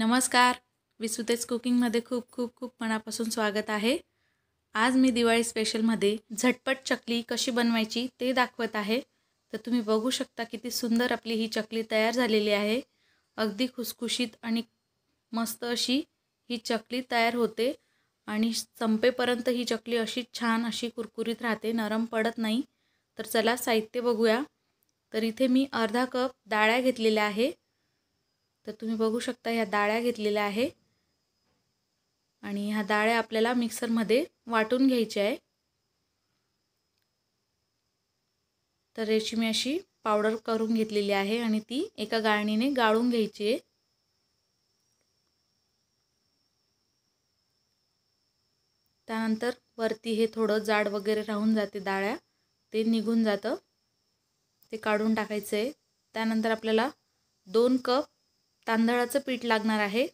नमस्कार विसुतेज कुकिंगमध्ये खूप खूप खूप मनापासून स्वागत आहे आज मी दिवाळी स्पेशलमध्ये झटपट चकली कशी बनवायची ते दाखवत आहे तर तुम्ही बघू शकता किती सुंदर आपली ही चकली तयार झालेली आहे अगदी खुसखुशीत आणि मस्त अशी ही चकली तयार होते आणि संपेपर्यंत ही चकली अशी छान अशी कुरकुरीत राहते नरम पडत नाही तर चला साहित्य बघूया तर इथे मी अर्धा कप डाळ्या घेतलेल्या आहे तर तुम्ही बघू शकता ह्या डाळ्या घेतलेल्या आहे आणि ह्या डाळ्या आपल्याला मिक्सरमध्ये वाटून घ्यायच्या आहे तर याची मी अशी पावडर करून घेतलेली आहे आणि ती एका गाळणीने गाळून घ्यायची आहे त्यानंतर वरती हे थोडं जाड वगैरे राहून जाते डाळ्या ते निघून जातं ते काढून टाकायचं आहे त्यानंतर आपल्याला दोन कप तांदळाचं पीठ लागणार आहे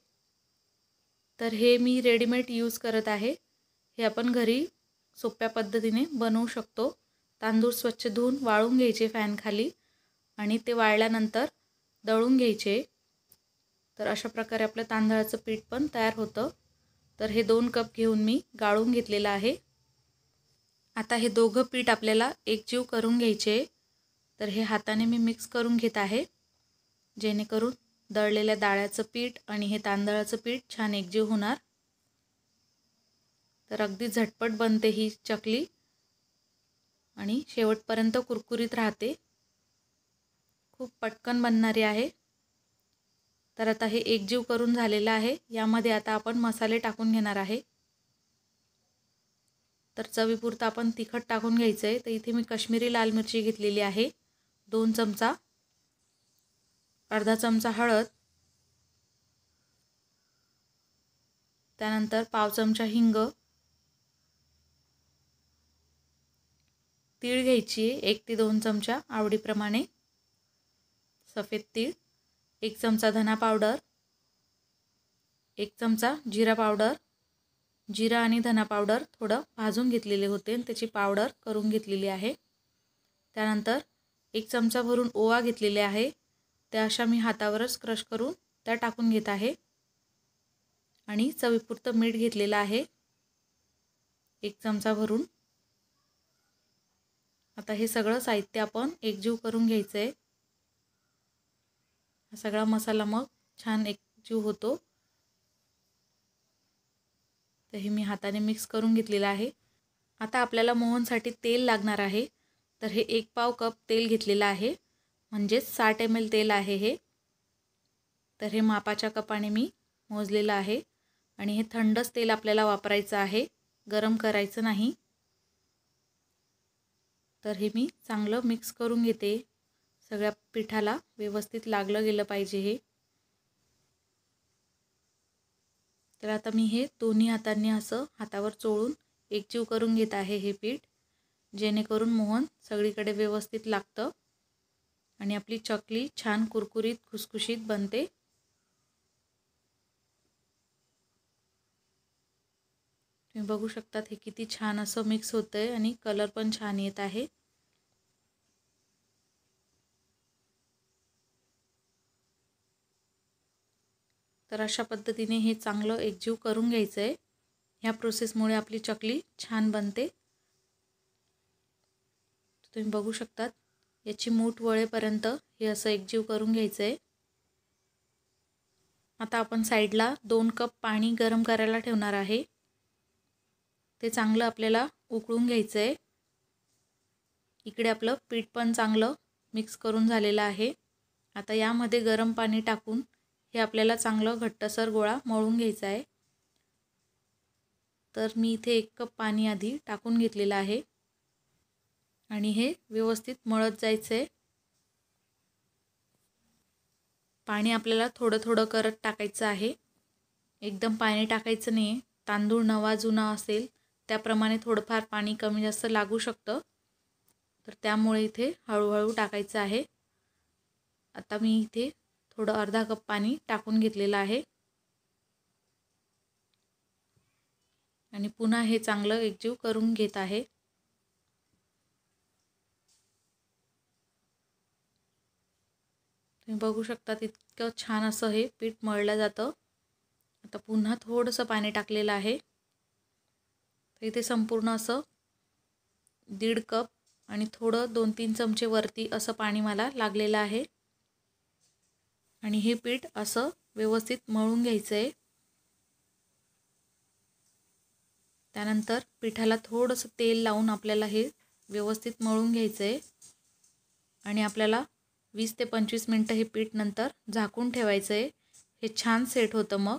तर हे मी रेडीमेड यूज करत आहे हे आपण घरी सोप्या पद्धतीने बनवू शकतो तांदूळ स्वच्छ धुवून वाळून घ्यायचे फॅनखाली आणि ते वाळल्यानंतर दळून घ्यायचे तर अशा प्रकारे आपलं तांदळाचं पीठ पण तयार होतं तर हे दोन कप घेऊन मी गाळून घेतलेलं आहे आता हे दोघं पीठ आपल्याला एकजीव करून घ्यायचे तर हे हाताने मी मिक्स करून घेत आहे जेणेकरून दळलेल्या डाळ्याचं पीठ आणि हे तांदळाचं पीठ छान एकजीव होणार तर अगदी झटपट बनते ही चकली आणि शेवटपर्यंत कुरकुरीत राहते खूप पटकन बनणारी आहे तर आता हे एकजीव करून झालेलं आहे यामध्ये आता आपण मसाले टाकून घेणार आहे तर चवीपुरतं आपण तिखट टाकून घ्यायचं आहे तर इथे मी कश्मीरी लाल मिरची घेतलेली आहे दोन चमचा अर्धा चमचा हळद त्यानंतर पाव चमचा हिंग तीळ घ्यायची एक ते दोन चमचा आवडीप्रमाणे सफेद तीळ एक चमचा धना पावडर एक चमचा जिरा पावडर जिरा आणि धना पावडर थोडं भाजून घेतलेले होते आणि त्याची पावडर करून घेतलेली आहे त्यानंतर एक चमचा भरून ओवा घेतलेले आहे त्या अशा मी हातावरच क्रश करून त्या टाकून घेत आहे आणि चवीपुरतं मीठ घेतलेलं आहे एक चमचा भरून आता हे सगळं साहित्य आपण एकजीव करून घ्यायचं आहे हा सगळा मसाला मग छान एकजीव होतो तर हे मी हाताने मिक्स करून घेतलेलं आहे आता आपल्याला मोहनसाठी तेल लागणार आहे तर हे एक पाव कप तेल घेतलेलं आहे म्हणजेच साठ एम एल तेल आहे हे तर हे मापाच्या कपाने मी मोजलेलं आहे आणि हे थंडच तेल आपल्याला वापरायचं आहे गरम करायचं नाही तर हे मी चांगलं मिक्स करून घेते सगळ्या पिठाला व्यवस्थित लागलं गेलं पाहिजे हे तर आता मी हे दोन्ही हातांनी असं हातावर चोळून एकजीव करून घेत आहे हे पीठ जेणेकरून मोहन सगळीकडे व्यवस्थित लागतं आणि आपली चकली छान कुरकुरीत खुसखुशीत बनते तुम्ही बघू शकतात हे किती छान असं मिक्स होतं आहे आणि कलर पण छान येत आहे तर अशा पद्धतीने हे चांगलं एकजीव करून घ्यायचं आहे ह्या प्रोसेसमुळे आपली चकली छान बनते तुम्ही बघू शकतात याची मूठ वळेपर्यंत हे असं एकजीव करून घ्यायचं आहे आता आपण साईडला दोन कप पाणी गरम करायला ठेवणार आहे ते चांगलं आपल्याला उकळून घ्यायचं आहे इकडे आपलं पीठ पण चांगलं मिक्स करून झालेलं आहे आता यामध्ये गरम पाणी टाकून हे आपल्याला चांगलं घट्टसर गोळा मळून घ्यायचा आहे तर मी इथे एक कप पाणी आधी टाकून घेतलेलं आहे आणि हे व्यवस्थित मळत जायचं आहे पाणी आपल्याला थोडं थोडं करत टाकायचं आहे एकदम पाणी टाकायचं नाही तांदूळ नवा जुना असेल त्याप्रमाणे थोडंफार पाणी कमी जास्त लागू शकतं तर त्यामुळे इथे हळूहळू टाकायचं आहे आता मी इथे थोडं अर्धा कप पाणी टाकून घेतलेलं आहे आणि पुन्हा हे चांगलं एकजीव करून घेत आहे तुम्ही बघू शकता तितकं छान असं हे पीठ मळलं जातं आता पुन्हा थोडंसं पाणी टाकलेलं आहे तर इथे संपूर्ण असं दीड कप आणि थोडं दोन तीन चमचे वरती असं पाणी मला लागलेलं आहे आणि हे पीठ असं व्यवस्थित मळून घ्यायचं आहे त्यानंतर पिठाला थोडंसं तेल लावून आपल्याला हे व्यवस्थित मळून घ्यायचं आहे आणि आपल्याला वीस ते पंचवीस मिनटं हे पीठ नंतर झाकून ठेवायचं आहे हे छान सेट होतं मग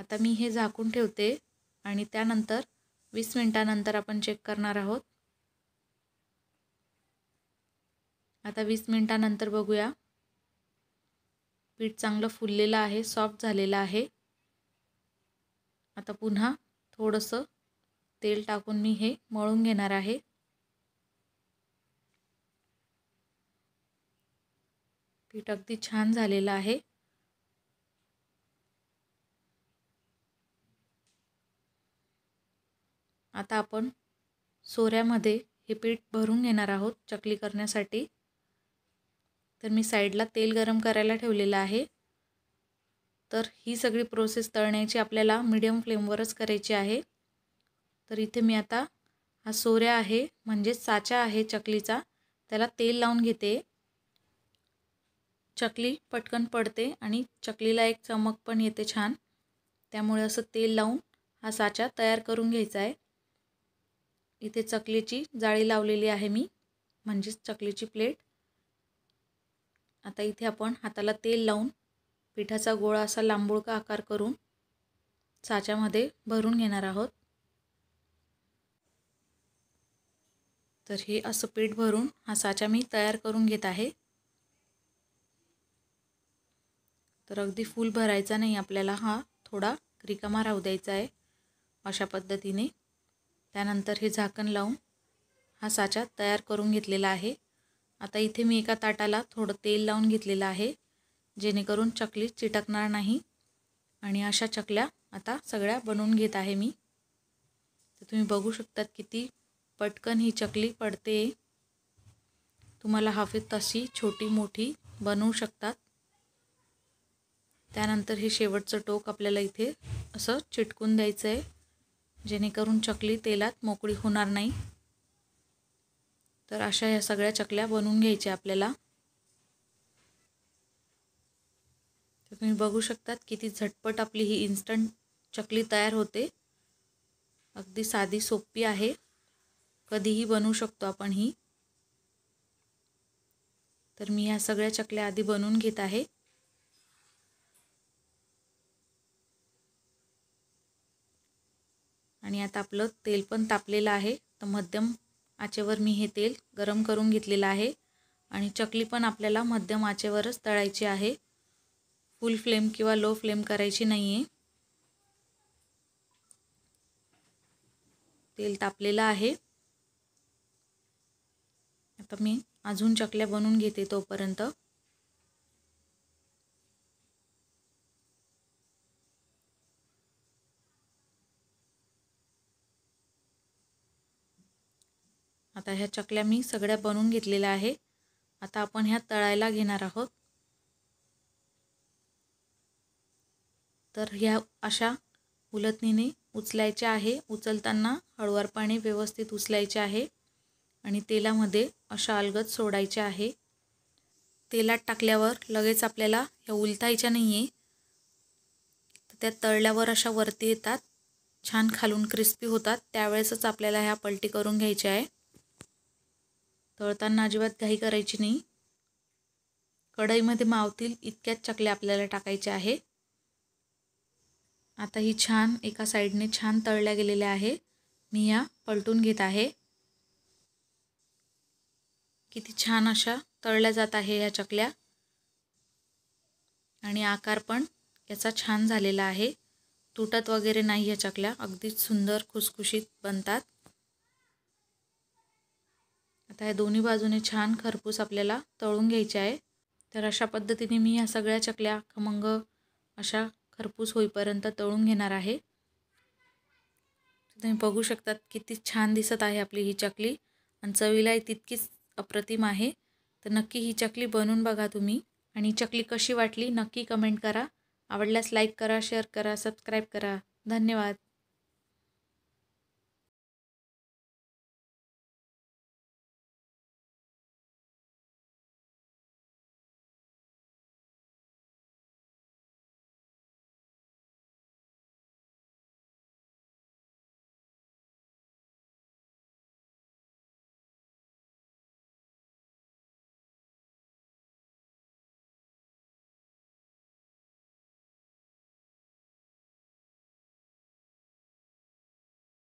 आता मी हे झाकून ठेवते आणि त्यानंतर वीस मिनटानंतर आपण चेक करणार आहोत आता वीस मिनटानंतर बघूया पीठ चांगलं फुललेलं आहे सॉफ्ट झालेलं आहे आता पुन्हा थोडंसं तेल टाकून मी हे मळून घेणार आहे पीठ अगदी छान झालेलं आहे आता आपण सोऱ्यामध्ये हे पीठ भरून घेणार आहोत चकली करण्यासाठी तर मी साईडला तेल गरम करायला ठेवलेलं आहे तर ही सगळी प्रोसेस तळण्याची आपल्याला मीडियम फ्लेमवरच करायची आहे तर इथे मी आता हा सोऱ्या आहे म्हणजेच साचा आहे चकलीचा त्याला तेल लावून घेते चकली पटकन पडते आणि चकलीला एक चमक पण येते छान त्यामुळे असं तेल लावून हा साचा तयार करून घ्यायचा आहे इथे चकलीची जाळी लावलेली आहे मी म्हणजेच चकलीची प्लेट आता इथे आपण हाताला तेल लावून पिठाचा गोळा असा लांबुळका आकार करून साच्यामध्ये भरून घेणार आहोत तर हे असं पीठ भरून हा साचा मी तयार करून घेत आहे तर अगदी फुल भरायचा नाही आपल्याला हा थोडा रिकामा राहू द्यायचा आहे अशा पद्धतीने त्यानंतर हे झाकण लावून हा साचा तयार करून घेतलेला आहे आता इथे मी एका ताटाला थोडं तेल लावून घेतलेलं आहे जेणेकरून चकली चिटकणार नाही आणि अशा चकल्या आता सगळ्या बनवून घेत आहे मी तर तुम्ही बघू शकतात किती पटकन ही चकली पडते तुम्हाला हवी तशी छोटी मोठी बनवू शकतात त्यानंतर हे शेवटचं टोक आपल्याला इथे असं चिटकून द्यायचं आहे जेणेकरून चकली तेलात मोकळी होणार नाही तर अशा ह्या सगळ्या चकल्या बनवून घ्यायच्या आपल्याला तर तुम्ही बघू शकतात किती झटपट आपली ही इन्स्टंट चकली तयार होते अगदी साधी सोपी आहे कधीही बनवू शकतो आपण ही तर मी ह्या सगळ्या चकल्या आधी बनवून घेत आहे आता आपलं तेल पण तापलेलं आहे तर मध्यम आचेवर मी हे तेल गरम करून घेतलेलं आहे आणि चकली पण आपल्याला मध्यम आचेवरच तळायची आहे फुल फ्लेम किंवा लो फ्लेम करायची नाही तेल तापलेलं आहे आता मी अजून चकल्या बनवून घेते तोपर्यंत आता ह्या चकल्या मी सगळ्या बनवून घेतलेल्या आहे आता आपण ह्या तळायला घेणार आहोत तर ह्या अशा उलतणीने उचलायच्या आहे उचलताना हळुवारपणे व्यवस्थित उचलायचे आहे आणि तेलामध्ये अशा अलगद सोडायचे आहे तेलात टाकल्यावर लगेच आपल्याला ह्या उलतायच्या नाही आहे त्या तळल्यावर अशा वरती येतात छान खालून क्रिस्पी होतात त्यावेळेसच आपल्याला ह्या पलटी करून घ्यायच्या आहे तळताना अजिबात घाई करायची नाही कढईमध्ये मावतील इतक्याच चकल्या आपल्याला टाकायच्या आहे आता ही छान एका साईडने छान तळल्या गेलेल्या आहे मी या पलटून घेत आहे किती छान अशा तळल्या जात आहे ह्या चकल्या आणि आकार पण याचा छान झालेला आहे तुटत वगैरे नाही या चकल्या अगदीच सुंदर खुसखुशीत बनतात आता ह्या दोन्ही बाजूने छान खरपूस आपल्याला तळून घ्यायचे आहे तर अशा पद्धतीने मी ह्या सगळ्या चकल्या खमंग अशा खरपूस होईपर्यंत तळून घेणार आहे तुम्ही बघू शकतात किती छान दिसत आहे आपली ही चकली आणि चवीला तितकीच अप्रतिम आहे तर नक्की ही चकली बनवून बघा तुम्ही आणि चकली कशी वाटली नक्की कमेंट करा आवडल्यास लाईक करा शेअर करा सबस्क्राईब करा धन्यवाद